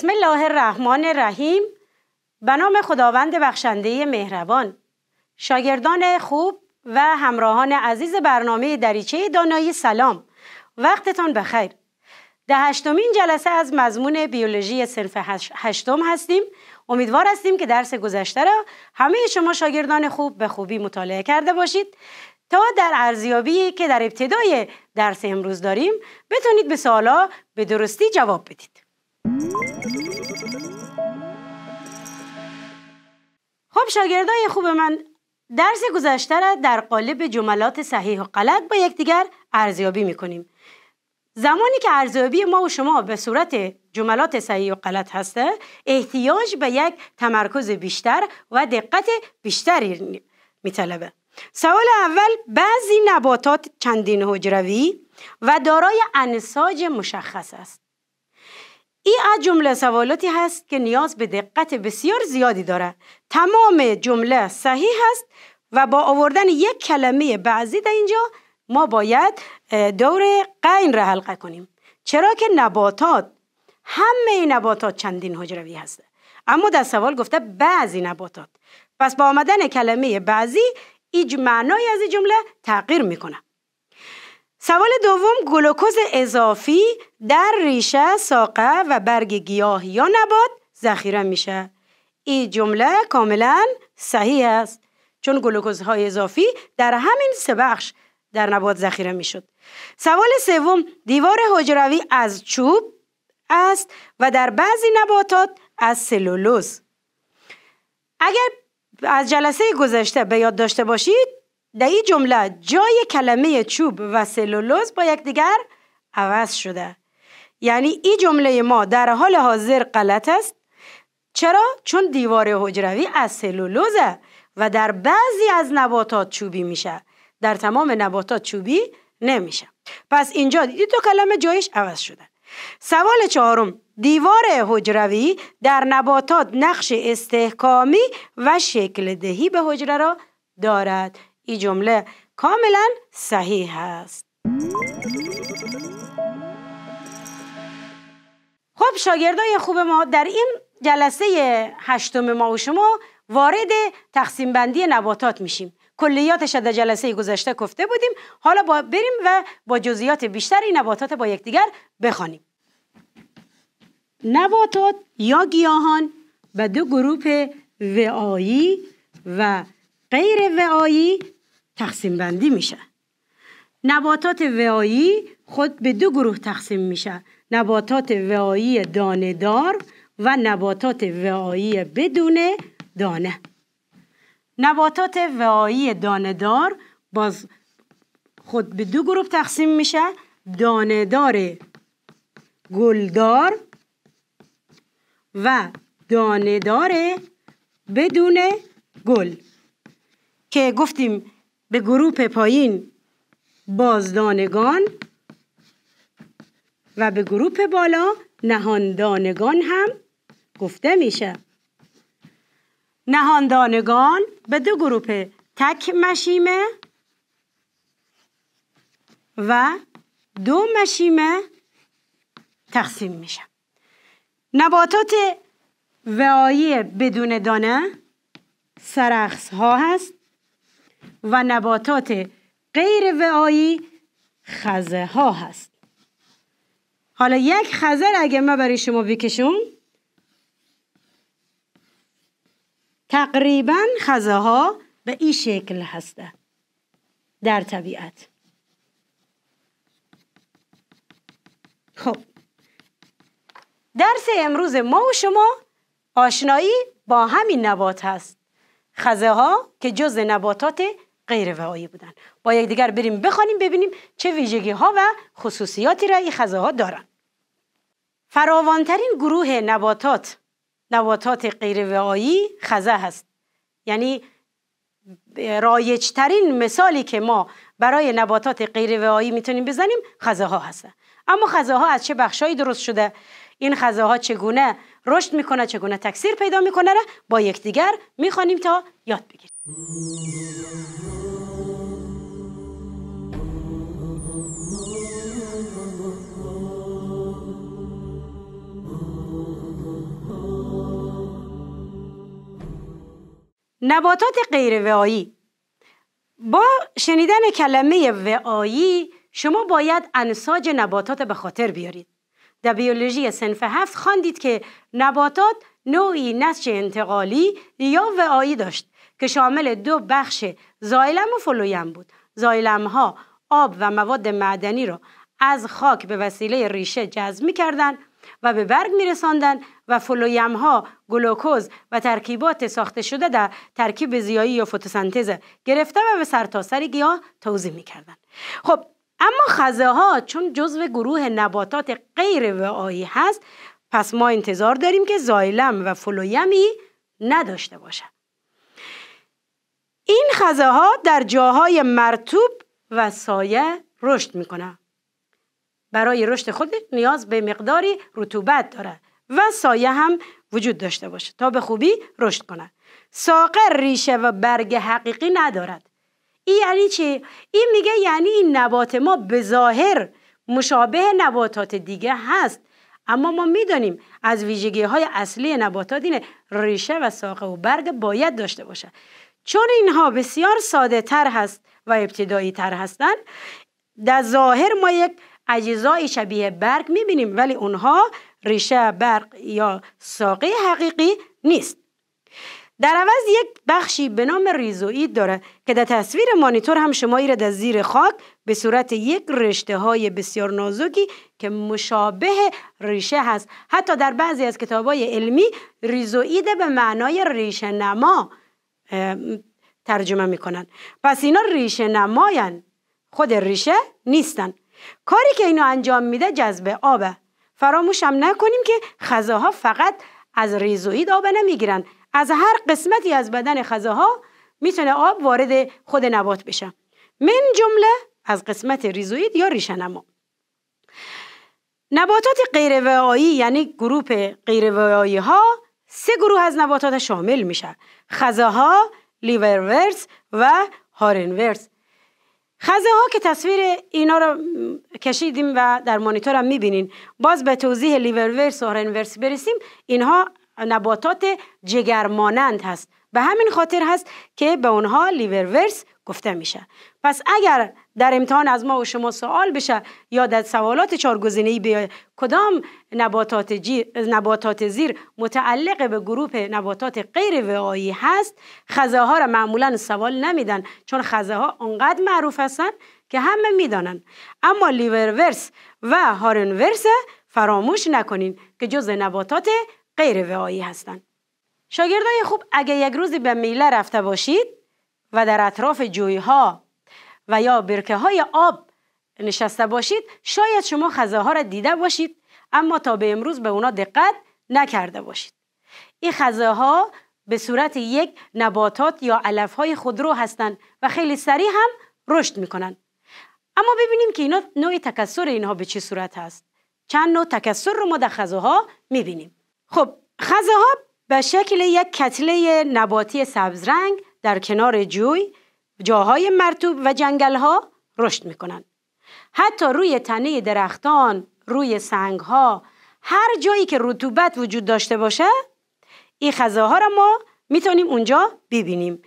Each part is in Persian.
بسم الله الرحمن الرحیم به نام خداوند بخشنده مهربان شاگردان خوب و همراهان عزیز برنامه دریچه دانایی سلام وقتتان بخیر ده هشتمین جلسه از مضمون بیولوژی صنف هشتم هستیم امیدوار هستیم که درس گذشته را همه شما شاگردان خوب به خوبی مطالعه کرده باشید تا در ارزیابی که در ابتدای درس امروز داریم بتونید به سوالا به درستی جواب بدید خب شاگردای خوب من درس گذشته را در قالب جملات صحیح و غلط با یکدیگر ارزیابی میکنیم زمانی که ارزیابی ما و شما به صورت جملات صحیح و غلط هسته احتیاج به یک تمرکز بیشتر و دقت بیشتری میطلبه سوال اول بعضی نباتات چندین حجروی و دارای انساج مشخص است این از جمله سوالاتی هست که نیاز به دقت بسیار زیادی داره. تمام جمله صحیح هست و با آوردن یک کلمه بعضی در اینجا ما باید دور قین را حلقه کنیم چرا که نباتات همه نباتات چندین حجروی هست. اما در سوال گفته بعضی نباتات پس با آمدن کلمه بعضی ایج معنای از این جمله تغییر میکنه سوال دوم گلوکوز اضافی در ریشه ساقه و برگ گیاه یا نبات ذخیره میشه این جمله کاملا صحیح است چون های اضافی در همین سه بخش در نبات ذخیره میشد سوال سوم دیوار حجروی از چوب است و در بعضی نباتات از سلولوز اگر از جلسه گذشته به یاد داشته باشید در این جمله جای کلمه چوب و سلولوز با یکدیگر عوض شده یعنی این جمله ما در حال حاضر غلط است چرا چون دیوار حجروی از سلولوزه و در بعضی از نباتات چوبی میشه در تمام نباتات چوبی نمیشه پس اینجا دیدی دو کلمه جایش عوض شده سوال چهارم دیوار حجروی در نباتات نقش استحکامی و شکل دهی به حجره را دارد این جمله کاملا صحیح است. خب شاگردای خوب ما در این جلسه هشتم ما و شما وارد تقسیم بندی نباتات میشیم کلیاتش در جلسه گذشته گفته بودیم حالا بریم و با جزئیات بیشتر این نباتات با یکدیگر بخوانیم نباتات یا گیاهان به دو گروه وعایی و غیر وعایی تقسیم بندی میشه نباتات وعایی خود به دو گروه تقسیم میشه نباتات وعایی دانه دار و نباتات وعایی بدون دانه نباتات وعایی دانه دار باز خود به دو گروه تقسیم میشه دانه دار گلدار و دانه دار بدون گل که گفتیم به گروه پایین بازدانگان و به گروه بالا نهاندانگان هم گفته میشه نهاندانگان به دو گروه تک مشیمه و دو مشیمه تقسیم میشه نباتات وعایی بدون دانه سرخص ها هست و نباتات غیر وعایی خزه ها هست حالا یک خزه را اگه من برای شما بکشم تقریبا خزه ها به این شکل هسته در طبیعت خب درس امروز ما و شما آشنایی با همین نبات هست خزه ها که جز نباتات غیر وعایی بودن با یکدیگر بریم بخوانیم ببینیم چه ویژگی ها و خصوصیاتی را این ها دارن. فراوانترین گروه نباتات نباتات غیر وعایی خزه هست یعنی رایجترین مثالی که ما برای نباتات غیر وعایی میتونیم بزنیم خزه ها هستن اما خزه ها از چه بخشهایی درست شده این خزه ها چگونه رشد میکنه چگونه تکثیر پیدا میکنه را با یکدیگر میخوانیم تا یاد بگیریم نباتات غیر وعایی با شنیدن کلمه وعایی شما باید انساج نباتات به خاطر بیارید در بیولوژی سنف هفت خواندید که نباتات نوعی نسج انتقالی یا وعایی داشت که شامل دو بخش زایلم و فلویم بود زایلم ها آب و مواد معدنی را از خاک به وسیله ریشه جذب می کردن و به برگ می رساندن و فلویم ها گلوکوز و ترکیبات ساخته شده در ترکیب زیایی یا فتوسنتز گرفته و به تا سر گیاه توضیح می کردن. خب اما خزه ها چون جزو گروه نباتات غیر وعایی هست پس ما انتظار داریم که زایلم و فلویمی نداشته باشند. این خزه ها در جاهای مرتوب و سایه رشد میکنه برای رشد خود نیاز به مقداری رطوبت داره و سایه هم وجود داشته باشه تا به خوبی رشد کنه ساقه ریشه و برگ حقیقی ندارد این یعنی چی؟ این میگه یعنی این نبات ما به ظاهر مشابه نباتات دیگه هست اما ما میدانیم از ویژگی های اصلی نباتات اینه ریشه و ساقه و برگ باید داشته باشه چون اینها بسیار ساده تر هست و ابتدایی تر هستند در ظاهر ما یک اجزای شبیه برگ میبینیم ولی اونها ریشه برق یا ساقه حقیقی نیست در عوض یک بخشی به نام ریزوئید داره که در تصویر مانیتور هم شما ای را در زیر خاک به صورت یک رشته های بسیار نازکی که مشابه ریشه هست حتی در بعضی از کتاب های علمی ریزوئید به معنای ریشه نما ترجمه میکنن پس اینا ریشه نماین خود ریشه نیستن کاری که اینو انجام میده جذب آبه فراموش هم نکنیم که ها فقط از ریزوید آب نمیگیرن از هر قسمتی از بدن ها میتونه آب وارد خود نبات بشه من جمله از قسمت ریزوید یا ریشه نما نباتات غیر یعنی گروه غیر ها سه گروه از نباتات شامل میشه خزهها، لیورورس و هارنورس خزه ها که تصویر اینا رو کشیدیم و در مانیتور هم میبینین باز به توضیح لیورورس و هارنورس برسیم اینها نباتات جگرمانند هست به همین خاطر هست که به اونها لیورورس گفته میشه پس اگر در امتحان از ما و شما سوال بشه یا در سوالات گزینه‌ای بیا کدام نباتات, نباتات زیر متعلق به گروه نباتات غیر وعایی هست خزه ها را معمولا سوال نمیدن چون خزه ها انقدر معروف هستن که همه میدانن اما لیورورس و هارنورس فراموش نکنین که جز نباتات غیر وعایی هستند شاگردای خوب اگه یک روزی به میله رفته باشید و در اطراف جویها و یا برکه های آب نشسته باشید شاید شما خزه را دیده باشید اما تا به امروز به اونا دقت نکرده باشید این خزه ها به صورت یک نباتات یا علف های خودرو هستند و خیلی سریع هم رشد میکنند اما ببینیم که اینا نوع تکسر اینها به چه صورت هست چند نوع تکسر رو ما در خزه ها میبینیم خب خزه ها به شکل یک کتله نباتی سبز رنگ در کنار جوی جاهای مرتوب و جنگل ها رشد می کنند. حتی روی تنه درختان، روی سنگ ها، هر جایی که رطوبت وجود داشته باشه این خزاها را ما میتونیم اونجا ببینیم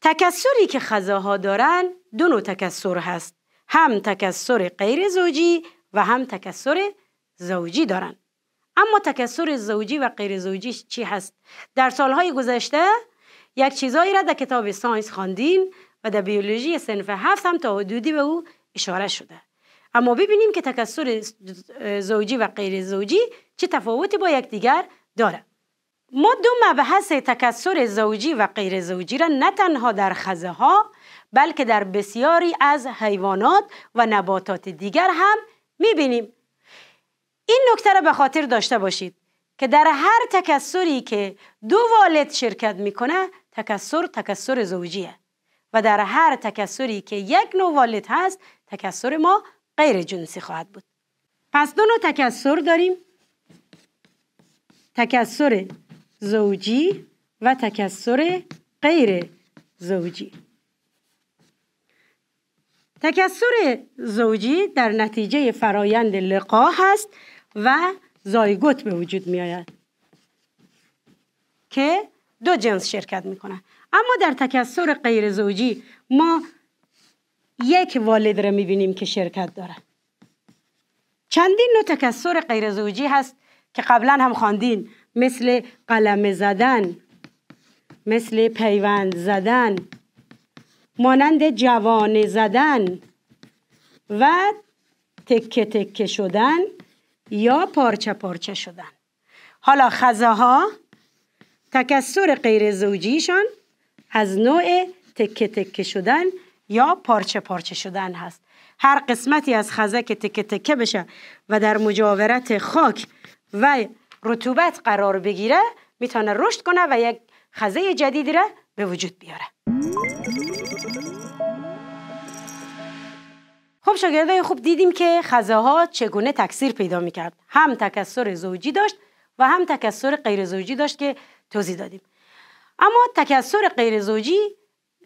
تکسری که ها دارن دو نوع تکسر هست هم تکسر غیر زوجی و هم تکسر زوجی دارن اما تکسر زوجی و غیر زوجی چی هست در سالهای گذشته یک چیزایی را در کتاب ساینس خواندیم و در بیولوژی سنف هفت هم تا حدودی به او اشاره شده اما ببینیم که تکسر زوجی و غیر زوجی چه تفاوتی با یکدیگر داره ما دو مبحث تکسر زوجی و غیر زوجی را نه تنها در خزه ها بلکه در بسیاری از حیوانات و نباتات دیگر هم میبینیم این نکته را به خاطر داشته باشید که در هر تکسری که دو والد شرکت میکنه تکسر تکسر زوجیه و در هر تکسری که یک نوع والد هست تکسر ما غیر جنسی خواهد بود پس دو نوع تکسر داریم تکسر زوجی و تکسر غیر زوجی تکسر زوجی در نتیجه فرایند لقا هست و زایگوت به وجود می آید که دو جنس شرکت میکنن اما در تکسر غیر زوجی ما یک والد را میبینیم که شرکت داره چندین نوع تکسر غیر زوجی هست که قبلا هم خواندین مثل قلم زدن مثل پیوند زدن مانند جوان زدن و تکه تکه شدن یا پارچه پارچه شدن حالا خزه ها تکسر غیر زوجیشان از نوع تکه تکه شدن یا پارچه پارچه شدن هست هر قسمتی از که تکه تکه بشه و در مجاورت خاک و رطوبت قرار بگیره میتونه رشد کنه و یک خزه جدیدی را به وجود بیاره خب شاگرده خوب دیدیم که خزه ها چگونه تکثیر پیدا میکرد هم تکسر زوجی داشت و هم تکسر غیر زوجی داشت که توضیح دادیم اما تکسر غیر زوجی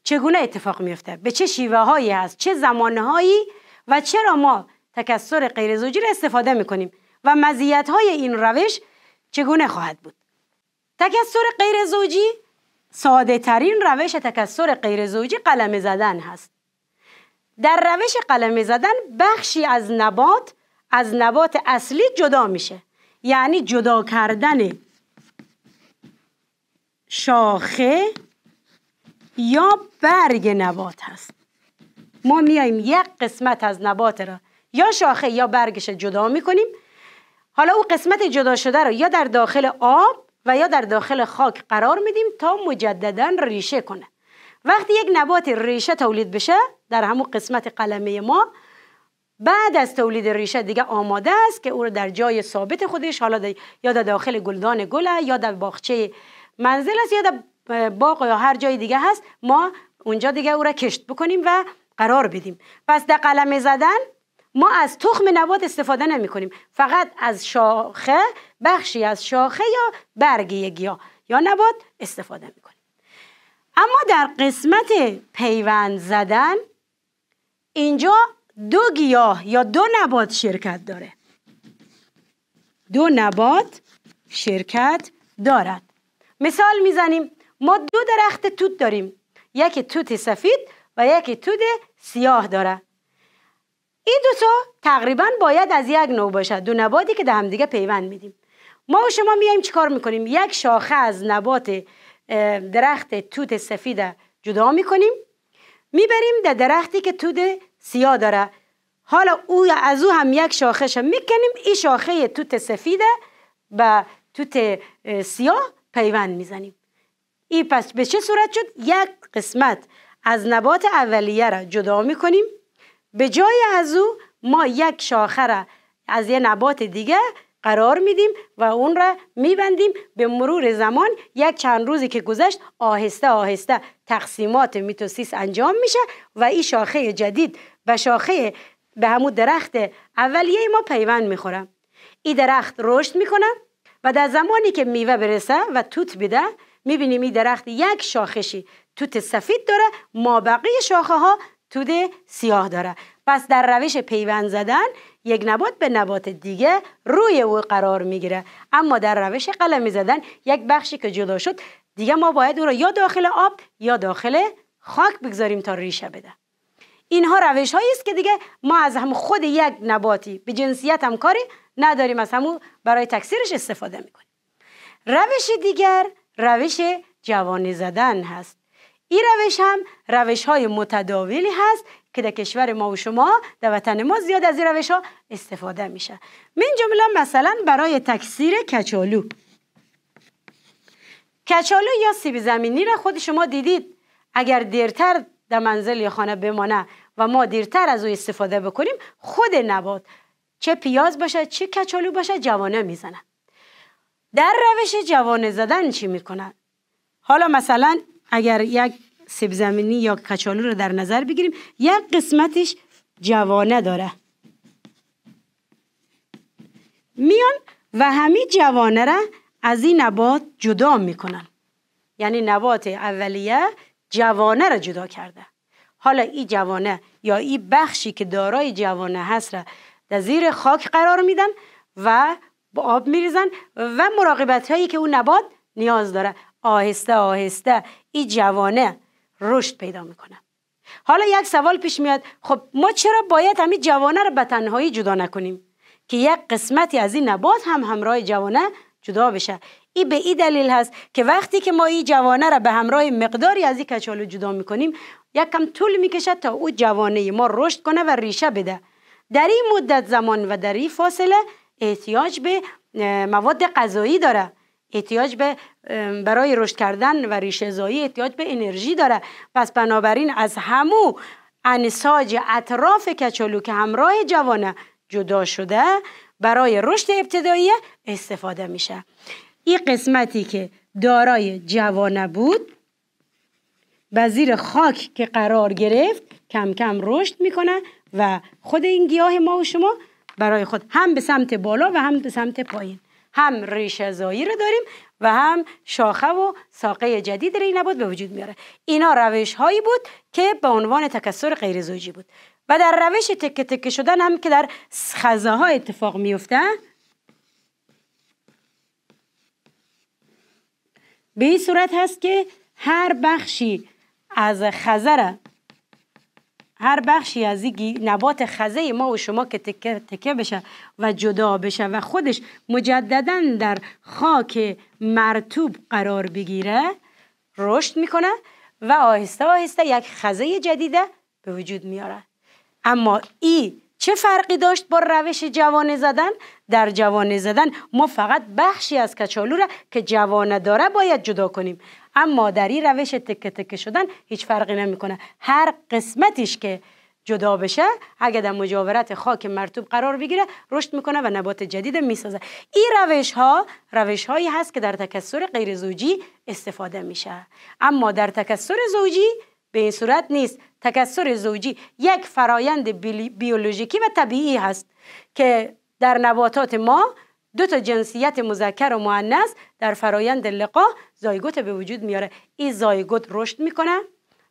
چگونه اتفاق میفته به چه شیوه هایی هست چه هایی و چرا ما تکسر غیر زوجی را استفاده میکنیم و مزیت های این روش چگونه خواهد بود تکسر غیر زوجی ساده ترین روش تکسر غیر زوجی قلمه زدن هست در روش قلمه زدن بخشی از نبات از نبات اصلی جدا میشه یعنی جدا کردن شاخه یا برگ نبات هست ما میاییم یک قسمت از نبات را یا شاخه یا برگش جدا میکنیم حالا او قسمت جدا شده را یا در داخل آب و یا در داخل خاک قرار میدیم تا مجددا ریشه کنه وقتی یک نبات ریشه تولید بشه در همون قسمت قلمه ما بعد از تولید ریشه دیگه آماده است که او رو در جای ثابت خودش حالا یا در داخل گلدان گله یا در باخچه منزل است یا در باغ یا هر جای دیگه هست ما اونجا دیگه او را کشت بکنیم و قرار بدیم پس در قلمه زدن ما از تخم نبات استفاده نمی کنیم فقط از شاخه بخشی از شاخه یا برگ گیاه یا نبات استفاده می کنیم اما در قسمت پیوند زدن اینجا دو گیاه یا دو نبات شرکت داره دو نبات شرکت دارد مثال میزنیم ما دو درخت توت داریم یکی توت سفید و یکی توت سیاه داره این دو تا تقریبا باید از یک نوع باشد دو نباتی که در همدیگه پیوند میدیم ما و شما میایم چیکار میکنیم یک شاخه از نبات درخت توت سفید جدا میکنیم میبریم در درختی که توت سیاه داره حالا او از او هم یک شاخه میکنیم این شاخه توت سفید و توت سیاه پیوند میزنیم این پس به چه صورت شد یک قسمت از نبات اولیه را جدا میکنیم به جای از او ما یک شاخه را از یه نبات دیگه قرار میدیم و اون را میبندیم به مرور زمان یک چند روزی که گذشت آهسته آهسته تقسیمات میتوسیس انجام میشه و این شاخه جدید و شاخه به همون درخت اولیه ما پیوند میخورم. این درخت رشد میکنه و در زمانی که میوه برسه و توت بده میبینیم این درخت یک شاخشی توت سفید داره ما بقیه شاخه ها توت سیاه داره پس در روش پیوند زدن یک نبات به نبات دیگه روی او قرار میگیره اما در روش قلمی زدن یک بخشی که جدا شد دیگه ما باید او را یا داخل آب یا داخل خاک بگذاریم تا ریشه بده اینها روش هایی است که دیگه ما از هم خود یک نباتی به جنسیت هم کاری نداریم از همون برای تکثیرش استفاده میکنیم روش دیگر روش جوانی زدن هست این روش هم روش های متداولی هست که در کشور ما و شما در وطن ما زیاد از این روش ها استفاده میشه من جمله مثلا برای تکثیر کچالو کچالو یا سیب زمینی را خود شما دیدید اگر دیرتر در منزل یا خانه بمانه و ما دیرتر از او استفاده بکنیم خود نبات چه پیاز باشه، چه کچالو باشه، جوانه میزنن. در روش جوانه زدن چی میکنن؟ حالا مثلا اگر یک سیب زمینی یا کچالو رو در نظر بگیریم یک قسمتش جوانه داره میان و همین جوانه را از این نبات جدا میکنن یعنی نبات اولیه جوانه را جدا کرده حالا این جوانه یا این بخشی که دارای جوانه هست را در زیر خاک قرار میدن و با آب میریزن و مراقبت هایی که اون نبات نیاز داره آهسته آهسته این جوانه رشد پیدا میکنه حالا یک سوال پیش میاد خب ما چرا باید همین جوانه رو به تنهایی جدا نکنیم که یک قسمتی از این نبات هم همراه جوانه جدا بشه این به این دلیل هست که وقتی که ما این جوانه را به همراه مقداری از این کچالو جدا میکنیم یک کم طول میکشه تا او جوانه ما رشد کنه و ریشه بده در این مدت زمان و در این فاصله احتیاج به مواد غذایی داره احتیاج به برای رشد کردن و ریشه زایی احتیاج به انرژی داره پس بنابراین از همو انساج اطراف کچالو که همراه جوانه جدا شده برای رشد ابتدایی استفاده میشه این قسمتی که دارای جوانه بود و زیر خاک که قرار گرفت کم کم رشد میکنه و خود این گیاه ما و شما برای خود هم به سمت بالا و هم به سمت پایین هم ریشه زایی رو داریم و هم شاخه و ساقه جدید این نبود به وجود میاره اینا روش هایی بود که به عنوان تکسر غیر زوجی بود و در روش تکه تکه شدن هم که در ها اتفاق میفته به این صورت هست که هر بخشی از خزه هر بخشی از این نبات خزه ما و شما که تکه, تکه بشه و جدا بشه و خودش مجددا در خاک مرتوب قرار بگیره رشد میکنه و آهسته آهسته یک خزه جدیده به وجود میاره اما ای چه فرقی داشت با روش جوان زدن؟ در جوان زدن ما فقط بخشی از کچالو را که جوانه داره باید جدا کنیم اما در این روش تک تکه شدن هیچ فرقی نمیکنه هر قسمتیش که جدا بشه اگه در مجاورت خاک مرتوب قرار بگیره رشد میکنه و نبات جدید میسازه این روش ها روش هایی هست که در تکسر غیر زوجی استفاده میشه اما در تکسر زوجی به این صورت نیست تکسر زوجی یک فرایند بیولوژیکی و طبیعی هست که در نباتات ما دو تا جنسیت مذکر و مؤنث در فرایند لقا زایگوت به وجود میاره این زایگوت رشد میکنه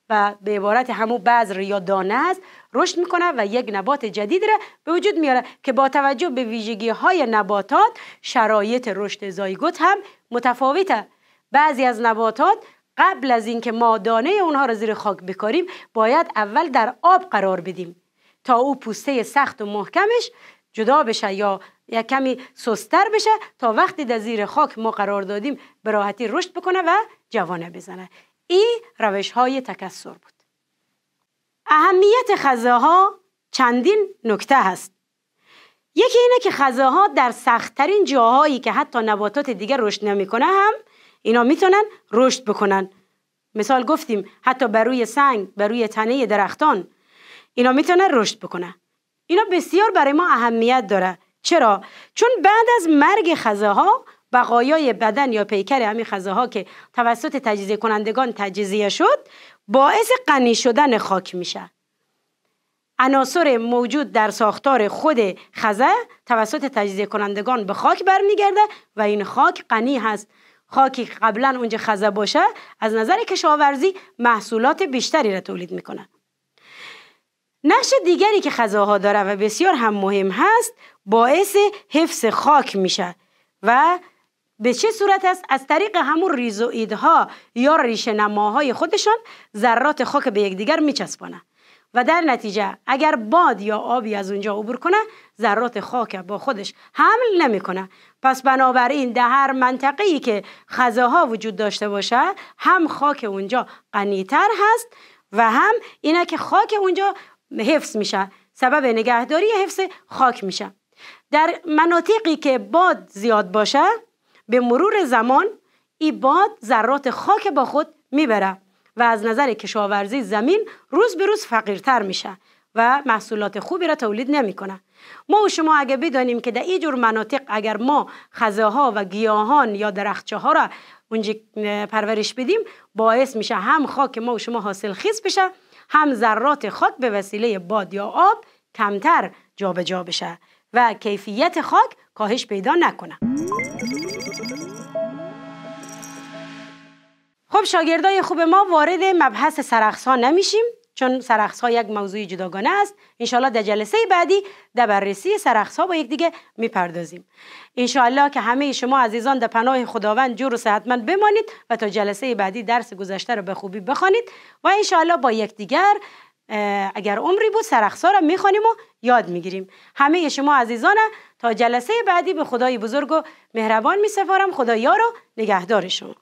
و به عبارت همو بذر یا دانه است رشد میکنه و یک نبات جدید را به وجود میاره که با توجه به ویژگی های نباتات شرایط رشد زایگوت هم متفاوته بعضی از نباتات قبل از اینکه ما دانه اونها را زیر خاک بکاریم باید اول در آب قرار بدیم تا او پوسته سخت و محکمش جدا بشه یا یک کمی سستر بشه تا وقتی در زیر خاک ما قرار دادیم به رشد بکنه و جوانه بزنه این روش های تکسر بود اهمیت خزه ها چندین نکته هست یکی اینه که خزه ها در سختترین جاهایی که حتی نباتات دیگر رشد نمیکنه هم اینا میتونن رشد بکنن مثال گفتیم حتی بر روی سنگ بر روی تنه درختان اینا میتونن رشد بکنن. اینا بسیار برای ما اهمیت داره چرا چون بعد از مرگ خزه ها بقایای بدن یا پیکر همین خزه ها که توسط تجزیه کنندگان تجزیه شد باعث غنی شدن خاک میشه عناصر موجود در ساختار خود خزه توسط تجزیه کنندگان به خاک برمیگرده و این خاک غنی هست خاکی قبلا اونجا خزه باشه از نظر کشاورزی محصولات بیشتری را تولید میکنه نقش دیگری که خزاها داره و بسیار هم مهم هست باعث حفظ خاک میشه و به چه صورت است از طریق همون ریزوئیدها یا ریشه نماهای خودشان ذرات خاک به یکدیگر میچسبانه و در نتیجه اگر باد یا آبی از اونجا عبور کنه ذرات خاک با خودش حمل نمیکنه پس بنابراین در هر منطقه ای که خزاها وجود داشته باشه هم خاک اونجا غنیتر هست و هم اینه که خاک اونجا حفظ میشه. سبب نگهداری حفظ خاک میشه. در مناطقی که باد زیاد باشه به مرور زمان ای باد ذرات خاک با خود میبره و از نظر کشاورزی زمین روز به روز فقیرتر میشه و محصولات خوبی را تولید نمیکنه ما و شما اگه بدانیم که در جور مناطق اگر ما خزه ها و گیاهان یا درخچه ها را اونجا پرورش بدیم باعث میشه هم خاک ما و شما حاصل خیز بشه هم ذرات خاک به وسیله باد یا آب کمتر جابجا جا بشه و کیفیت خاک کاهش پیدا نکنه خب شاگردای خوب ما وارد مبحث سرخسا نمیشیم چون سرخص ها یک موضوع جداگانه است انشالله در جلسه بعدی در بررسی سرخص ها با یک دیگه میپردازیم انشالله که همه شما عزیزان در پناه خداوند جور و صحتمند بمانید و تا جلسه بعدی درس گذشته را به خوبی بخوانید و انشالله با یکدیگر اگر عمری بود ها را میخوانیم و یاد میگیریم همه شما عزیزان تا جلسه بعدی به خدای بزرگ و مهربان میسپارم خدا یار و نگهدار شما